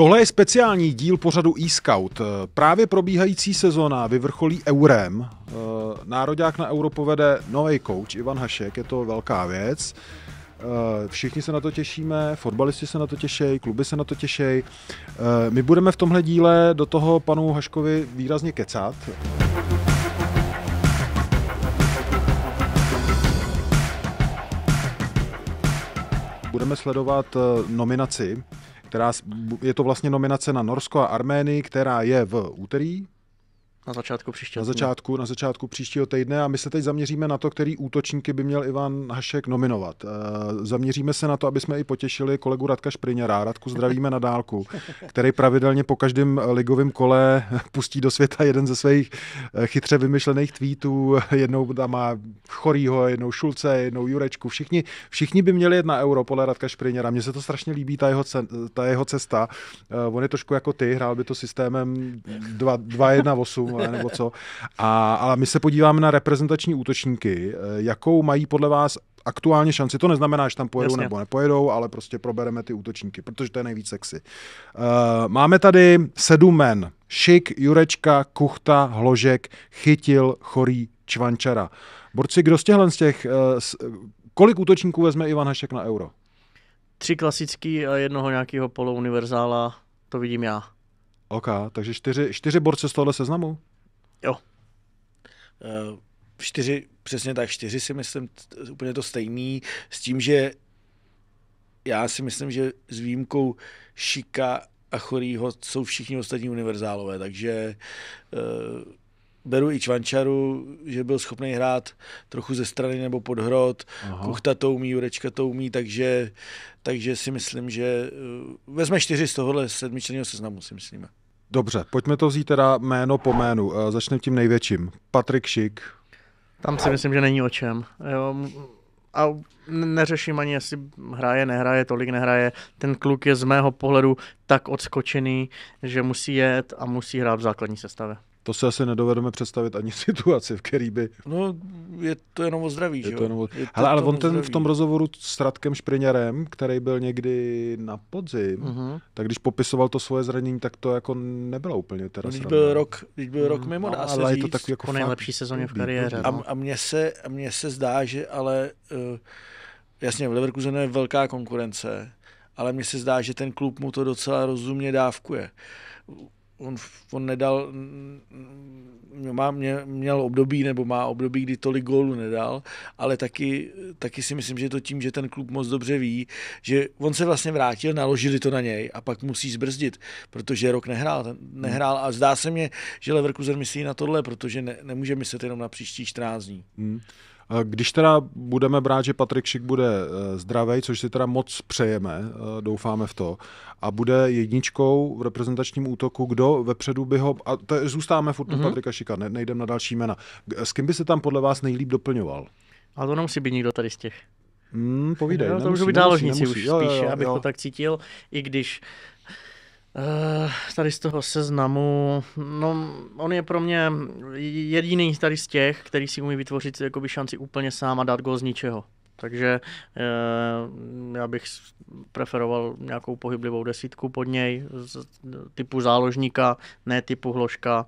Tohle je speciální díl pořadu e-scout. Právě probíhající sezona vyvrcholí eurem. E, nároďák na euro povede nový coach Ivan Hašek, je to velká věc. E, všichni se na to těšíme, fotbalisti se na to těší, kluby se na to těší. E, my budeme v tomhle díle do toho panu Haškovi výrazně kecat. Budeme sledovat nominaci která je to vlastně nominace na Norsko a Arménii, která je v úterý, na začátku příštího na začátku, Na začátku příštího týdne a my se teď zaměříme na to, který útočníky by měl Ivan Hašek nominovat. Eh, zaměříme se na to, aby jsme i potěšili kolegu Radka Špriněra. Radku zdravíme na dálku, který pravidelně po každém ligovém kole pustí do světa jeden ze svých eh, chytře vymyšlených tweetů. Jednou tam má Chorýho, jednou Šulce, jednou Jurečku. Všichni, všichni by měli jedna na euro podle Radka Špriněra. Mně se to strašně líbí, ta jeho, ta jeho cesta. Eh, on je trošku jako ty, hrál by to systémem 2-1-8 vole, nebo co. A, a my se podíváme na reprezentační útočníky. Eh, jakou mají podle vás aktuálně šanci. To neznamená, že tam pojedou Jasně. nebo nepojedou, ale prostě probereme ty útočníky, protože to je nejvíc sexy. Uh, máme tady sedm men. Šik, Jurečka, Kuchta, Hložek, Chytil, Chorý, Čvančara. Borci, kdo z těchhle z těch, uh, kolik útočníků vezme Ivan Hašek na euro? Tři klasický a jednoho nějakého polouniverzála, to vidím já. OK, takže čtyři, čtyři borce z tohohle seznamu? Jo. Eh, čtyři, přesně tak, čtyři si myslím t- úplně to stejný, s tím, že já si myslím, že s výjimkou Šika a Chorýho jsou všichni ostatní univerzálové, takže eh, beru i Čvančaru, že byl schopný hrát trochu ze strany nebo pod hrot. Aha. Kuchta to umí, Jurečka to umí, takže, takže si myslím, že eh, vezme čtyři z tohohle sedmičlenního seznamu, si myslíme. Dobře, pojďme to vzít teda jméno po jménu. Eh, začneme tím největším. Patrik Šik. Tam si myslím, že není o čem. Jo, a neřeším ani, jestli hraje, nehraje, tolik nehraje. Ten kluk je z mého pohledu tak odskočený, že musí jet a musí hrát v základní sestavě. To se asi nedovedeme představit ani situaci, v který by... No, je to jenom o zdraví, je že to jenom o... Je to Hele, ale on ten zdraví. v tom rozhovoru s Radkem Špriněrem, který byl někdy na podzim, uh-huh. tak když popisoval to svoje zranění, tak to jako nebylo úplně teda Když byl rok, když byl rok mhm. mimo, no, dá se ale říct. je to takový jako po nejlepší sezóně v kariéře. No. A, a, mně se, a mně se zdá, že ale... Uh, jasně, v Leverkusenu je velká konkurence, ale mně se zdá, že ten klub mu to docela rozumně dávkuje on, on nedal, má, mě, měl období, nebo má období, kdy tolik gólů nedal, ale taky, taky si myslím, že to tím, že ten klub moc dobře ví, že on se vlastně vrátil, naložili to na něj a pak musí zbrzdit, protože rok nehrál, hmm. nehrál a zdá se mě, že Leverkusen myslí na tohle, protože ne, nemůže myslet jenom na příští 14 dní. Hmm. Eh, když teda budeme brát, že Patrik Šik bude eh, zdravý, což si teda moc přejeme, eh, doufáme v to, a bude jedničkou v reprezentačním útoku, kdo vepředu by ho, a te, zůstáme furt mm-hmm. Patrika Šika, ne, nejdem na další jména. S kým by se tam podle vás nejlíp doplňoval? Ale to nemusí být nikdo tady z těch. Hmm, povídej. No, to můžu být záložníci už spíš, jo, jo, abych jo. to tak cítil, i když Eh, tady z toho seznamu, no on je pro mě jediný tady z těch, který si umí vytvořit jakoby šanci úplně sám a dát gol z ničeho. Takže eh, já bych preferoval nějakou pohyblivou desítku pod něj, z, typu záložníka, ne typu hložka.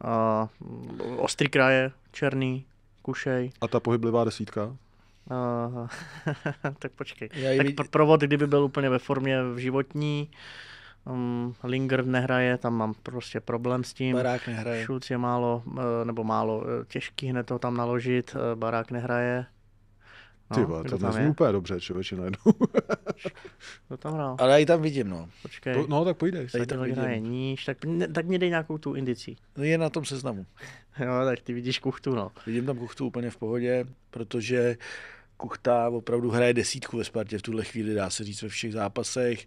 A, mm, ostrý kraje, černý, kušej. A ta pohyblivá desítka? Uh, tak počkej. Já tak pr- provod, kdyby byl úplně ve formě v životní, Um, Linger nehraje, tam mám prostě problém s tím. Barák nehraje. Šulc je málo, eh, nebo málo eh, těžký hned to tam naložit, eh, barák nehraje. No, Ty to to je úplně dobře, většinou najednou. to tam hrál. Ale já ji tam vidím, no. Počkej. Po, no, tak půjdeš. Tak tam hraje níž, tak, ne, tak mě dej nějakou tu indicí. No je na tom seznamu. jo, tak ty vidíš kuchtu, no. Vidím tam kuchtu úplně v pohodě, protože Kuchta opravdu hraje desítku ve Spartě v tuhle chvíli, dá se říct, ve všech zápasech,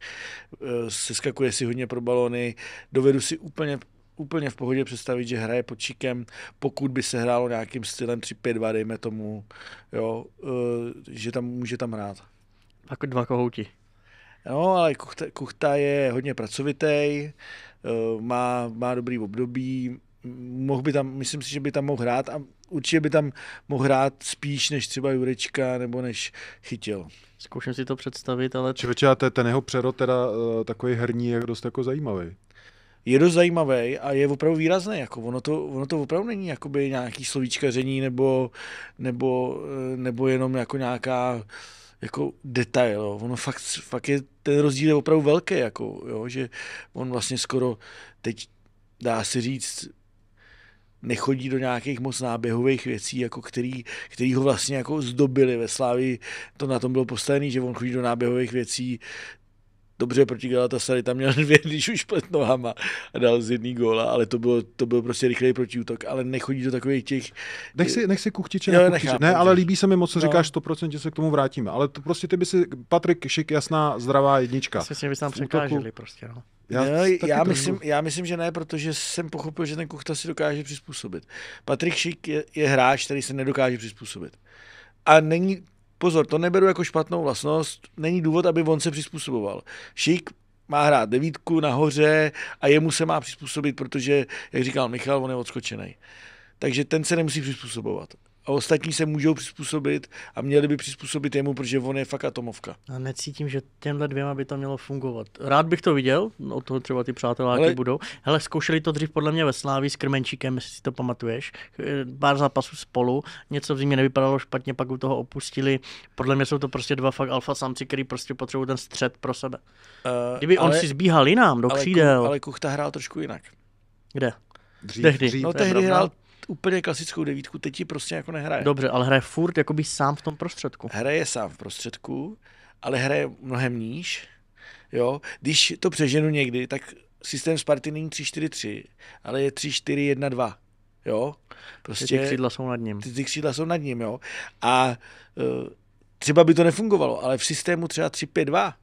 eh, seskakuje si hodně pro balony, dovedu si úplně úplně v pohodě představit, že hraje pod čikem, pokud by se hrálo nějakým stylem 3-5-2, dejme tomu, jo, eh, že tam může tam hrát. Jako dva kohouti. No, ale Kuchta, Kuchta je hodně pracovitý, eh, má, má dobrý období, mohl by tam, myslím si, že by tam mohl hrát a určitě by tam mohl hrát spíš než třeba Jurečka nebo než Chytil. Zkouším si to představit, ale... Čeče, ten jeho přerod teda eh, takový herní je dost jako zajímavý je dost zajímavý a je opravdu výrazný. Jako ono, to, ono to opravdu není jakoby nějaký slovíčkaření nebo, nebo, eh, nebo jenom jako nějaká jako detail. Jo. Ono fakt, fakt je, ten rozdíl je opravdu velký, jako, jo, že on vlastně skoro teď dá si říct nechodí do nějakých moc náběhových věcí, jako který, který ho vlastně jako zdobili ve Slávi. To na tom bylo postavený, že on chodí do náběhových věcí, dobře proti Galatasaray tam měl dvě, když už plet nohama a dal z jedný góla, ale to bylo, to bylo prostě rychlej protiútok, ale nechodí do takových těch... Nech si, nech si kuchtiče, jo, Nechápu, ne, ale líbí se mi moc, co no. říkáš, 100% se k tomu vrátíme, ale to prostě ty by si, Patrik Šik, jasná, zdravá jednička. Myslím, že by se tam překáželi prostě, no. Já, no, já, myslím, já myslím, že ne, protože jsem pochopil, že ten Kuchta si dokáže přizpůsobit. Patrik Šik je, je hráč, který se nedokáže přizpůsobit. A není, pozor, to neberu jako špatnou vlastnost, není důvod, aby on se přizpůsoboval. Šik má hrát devítku nahoře a jemu se má přizpůsobit, protože, jak říkal Michal, on je odskočený. Takže ten se nemusí přizpůsobovat a ostatní se můžou přizpůsobit a měli by přizpůsobit jemu, protože on je fakt atomovka. A necítím, že těmhle dvěma by to mělo fungovat. Rád bych to viděl, no, od toho třeba ty přáteláky Ale... budou. Hele, zkoušeli to dřív podle mě ve Slávi s Krmenčíkem, jestli si to pamatuješ. Eh, pár zápasů spolu, něco v zimě nevypadalo špatně, pak u toho opustili. Podle mě jsou to prostě dva fakt alfa samci, který prostě potřebují ten střed pro sebe. Uh, Kdyby ale, on si zbíhal jinám do ale křídel. Kuch, ale Kuchta hrál trošku jinak. Kde? Dřív, tehdy. Dřív. No, tehdy hrál úplně klasickou devítku, teď ti prostě jako nehraje. Dobře, ale hraje furt jakoby sám v tom prostředku. Hraje sám v prostředku, ale hraje mnohem níž. Jo, když to přeženu někdy, tak systém Sparty není 3-4-3, ale je 3-4-1-2. Jo, prostě, prostě... Ty, křídla jsou nad ním. Ty, ty křídla jsou nad ním, jo. A e, třeba by to nefungovalo, ale v systému třeba 3-5-2,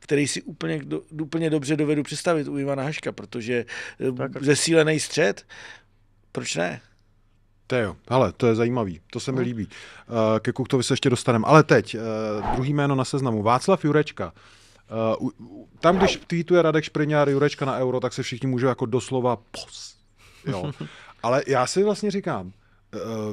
který si úplně, do, úplně dobře dovedu představit u Ivana Haška, protože e, tak. zesílený střed, proč ne? To jo, hele, to je zajímavý, to se mi hmm. líbí. Eh, ke Kuchtovi se ještě dostaneme. Ale teď, eh, druhý jméno na seznamu, Václav Jurečka. Eh, tam, když tweetuje Radek Špriňár Jurečka na euro, tak se všichni můžou jako doslova pos. Jo. Ale já si vlastně říkám,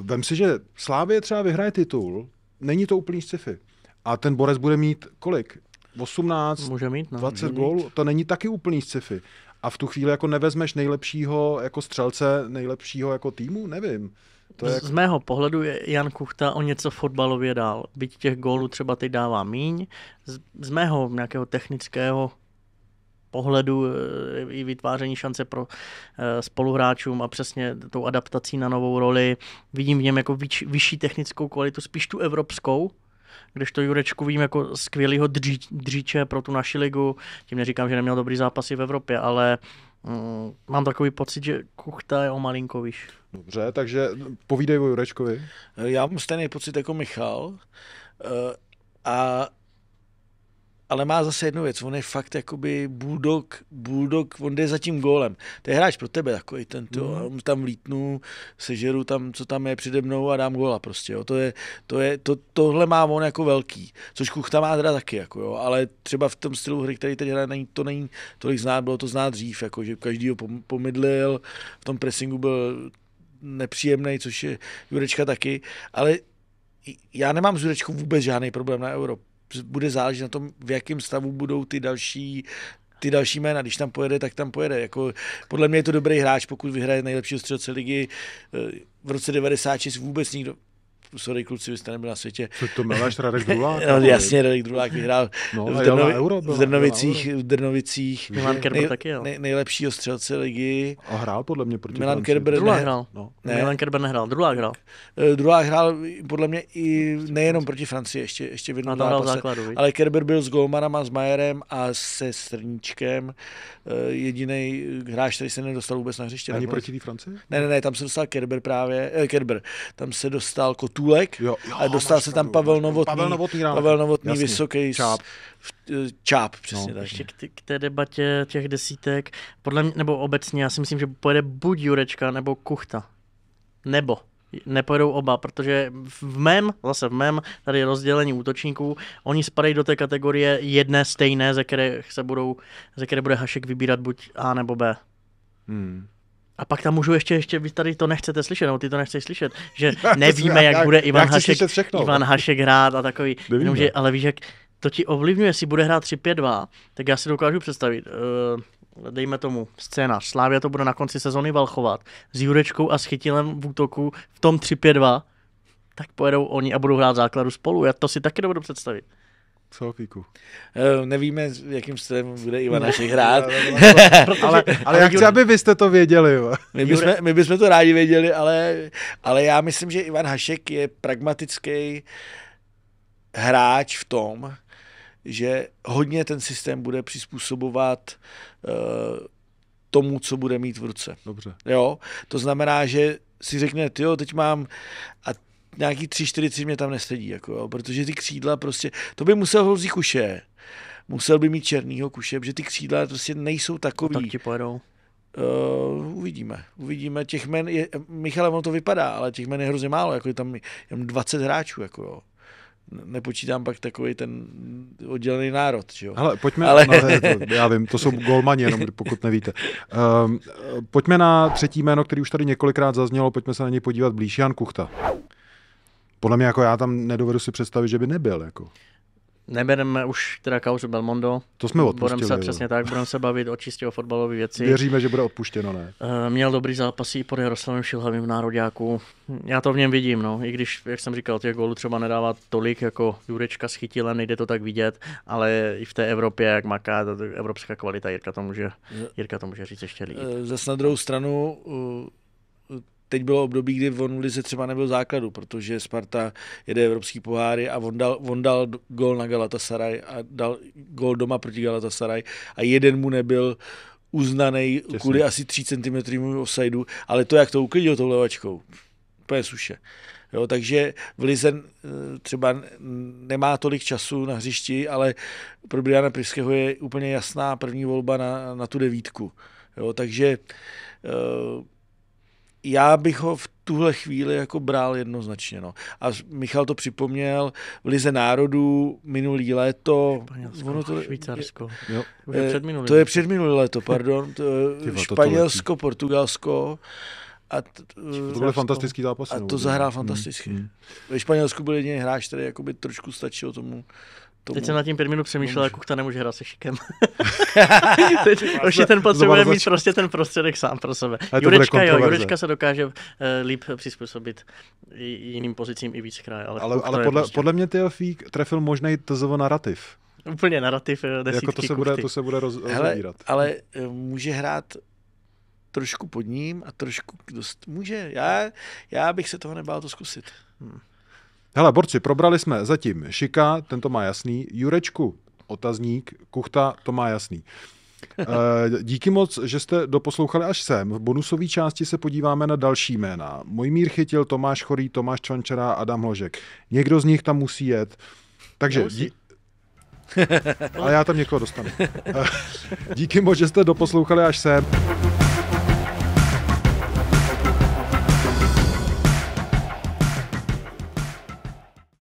vem si, že Slávě třeba vyhraje titul, není to úplný sci-fi. A ten Borec bude mít kolik? 18, může mít, no, 20 gólů, to není taky úplný sci-fi a v tu chvíli jako nevezmeš nejlepšího jako střelce, nejlepšího jako týmu, nevím. To je... Z mého pohledu je Jan Kuchta o něco fotbalově dál. Byť těch gólů třeba teď dává míň. Z, z mého nějakého technického pohledu eh, i vytváření šance pro eh, spoluhráčům a přesně tou adaptací na novou roli. Vidím v něm jako vyč, vyšší technickou kvalitu, spíš tu evropskou, když to Jurečku vím jako skvělýho dří, dříče pro tu naši ligu, tím neříkám, že neměl dobrý zápasy v Evropě, ale mm, mám takový pocit, že Kuchta je o malinko víš. Dobře, takže povídej o Jurečkovi. Já mám stejný pocit jako Michal eh, a ale má zase jednu věc, on je fakt jakoby bulldog, bulldog, on jde za tím gólem. To je hráč pro tebe takový ten to mm tam vlítnu, sežeru tam, co tam je přede mnou a dám góla prostě, jo. To je, to je, to, tohle má on jako velký, což Kuchta má teda taky, jako jo, ale třeba v tom stylu hry, který teď hraje, není, to není tolik znát, bylo to znát dřív, jako že každý ho pomydlil, v tom pressingu byl nepříjemný, což je Jurečka taky, ale já nemám s Jurečkou vůbec žádný problém na Evropu bude záležet na tom, v jakém stavu budou ty další ty další jména, když tam pojede, tak tam pojede. Jako, podle mě je to dobrý hráč, pokud vyhraje nejlepšího střelce ligy eh, v roce 96 vůbec nikdo, sorry kluci, vy jste nebyli na světě. Co to miláš, Radek Drulák? no, jasně, Radek Drulák vyhrál no, v, Drnovi, euro byla, v Drnovicích. V Drnovicích Milan Kerber nej, taky, jo. Nej, nejlepšího střelce ligy. A hrál podle mě proti Milan Kerber nehrál. ne, hrál. No. Ne. Milan Kerber nehrál, Drulák hrál. Eh, Drulák hrál podle mě i nejenom proti Francii, ještě, ještě v jednom zápase. Základu, ale Kerber byl s Golmanem a s Majerem a se Strníčkem. Eh, Jediný hráč, který se nedostal vůbec na hřiště. Ani proti té Francii? Ne, ne, ne, tam se dostal Kerber právě, eh, Kerber. Tam se dostal Kotu vrtulek jo, jo, a dostal se tam Pavel Novotný, Pavel Novotný, Pavel Novotný vysoký čáp. Eh, čáp přesně no. tak. Ještě k, t- k té debatě těch desítek, podle mě, nebo obecně, já si myslím, že pojede buď Jurečka nebo Kuchta. Nebo nepojedou oba, protože v mém, zase v mém, tady rozdělení útočníků, oni spadají do té kategorie jedné stejné, ze které se budou, ze které bude Hašek vybírat buď A nebo B. Hmm. A pak tam můžu ještě, ještě vy tady to nechcete slyšet, nebo ty to nechceš slyšet, že já, nevíme, já, jak já, bude Ivan Hašek, všechno, Ivan no. Hašek hrát a takový. Nevíme. Jenom, že, ale víš, jak to ti ovlivňuje, jestli bude hrát 3-5-2, tak já si dokážu představit, uh, dejme tomu scénář, Slávia to bude na konci sezóny valchovat, s Jurečkou a s Chytilem v útoku v tom 3-5-2, tak pojedou oni a budou hrát základu spolu. Já to si taky dovedu představit. Co, eh, nevíme, jakým stylem bude Ivan našich hrát. ale, ale já chci, aby byste to věděli. Jo. My bychom, my bychom to rádi věděli, ale, ale já myslím, že Ivan Hašek je pragmatický hráč v tom, že hodně ten systém bude přizpůsobovat uh, tomu, co bude mít v ruce. Dobře. Jo? To znamená, že si řekne, jo, teď mám, a nějaký 3-4 mě tam nesedí, jako, jo, protože ty křídla prostě, to by musel holzí kuše, musel by mít černýho kuše, protože ty křídla prostě nejsou takový. No tak ti pojedou. Uh, uvidíme. Uvidíme. Těch men, je, Michale, ono to vypadá, ale těch men je hrozně málo, jako je tam jen 20 hráčů, jako jo. Nepočítám pak takový ten oddělený národ, že jo. Hele, pojďme, ale... na, to, já vím, to jsou golmani, jenom pokud nevíte. Um, pojďme na třetí jméno, který už tady několikrát zaznělo, pojďme se na něj podívat blíž. Jan Kuchta podle mě jako já tam nedovedu si představit, že by nebyl. Jako. Nebereme už teda kauzu Belmondo. To jsme odpustili. Budeme se, přesně tak, budeme se bavit o čistě o fotbalové věci. Věříme, že bude odpuštěno, ne? Eh, měl dobrý zápas i pod Jaroslavem Šilhavým v Nároďáku. Já to v něm vidím, no. I když, jak jsem říkal, těch gólů třeba nedává tolik, jako Jurečka schytila, nejde to tak vidět, ale i v té Evropě, jak maká, ta evropská kvalita, Jirka to může, Jirka to může říct ještě líp. Eh, Zase na druhou stranu, eh, teď bylo období, kdy on v Lize třeba nebyl základu, protože Sparta jede evropský poháry a on dal, on dal gol na Galatasaray a dal gol doma proti Galatasaray a jeden mu nebyl uznaný kvůli asi 3 cm offsideu, ale to, jak to uklidil tou levačkou, úplně suše. Jo, takže v Lize eh, třeba nemá tolik času na hřišti, ale pro Briana Priského je úplně jasná první volba na, na tu devítku. Jo, takže uh, já bych ho v tuhle chvíli jako brál jednoznačně. No. A Michal to připomněl, v Lize národů minulý léto... Španělsko, ono to, Švýcarsko. Je, jo. Už je eh, předminulý. To je předminulý léto, pardon. To, Tyva, španělsko, Portugalsko. A t, to byl fantastický zápas. A to zahrál hmm, fantasticky. Hmm. Ve Španělsku byl jediný hráč, který jakoby trošku stačil tomu tomu. Teď jsem na tím pět minut přemýšlel, jak Kuchta nemůže hrát se šikem. Teď už ten potřebuje mít prostě ten prostředek sám pro sebe. Jurečka, jo, Jurečka se dokáže uh, líp přizpůsobit jiným pozicím i víckrát. Ale, ale, ale podle, prostě... podle mě Teofík trefil možný TZO narrativ. Úplně narrativ eh, desítky Jako to se bude, to se bude roz, rozvírat. Ale, ale eh, může hrát trošku pod ním a trošku dost může. Já, já bych se toho nebál to zkusit. Hmm. Hele, borci, probrali jsme zatím Šika, ten to má jasný, Jurečku, otazník, Kuchta, to má jasný. Eh, díky moc, že jste doposlouchali až sem. V bonusové části se podíváme na další jména. Mojmír Chytil, Tomáš Chorý, Tomáš Čvančera, Adam Hložek. Někdo z nich tam musí jet. Takže dí... Ale já tam někoho dostanu. Eh, díky moc, že jste doposlouchali až sem.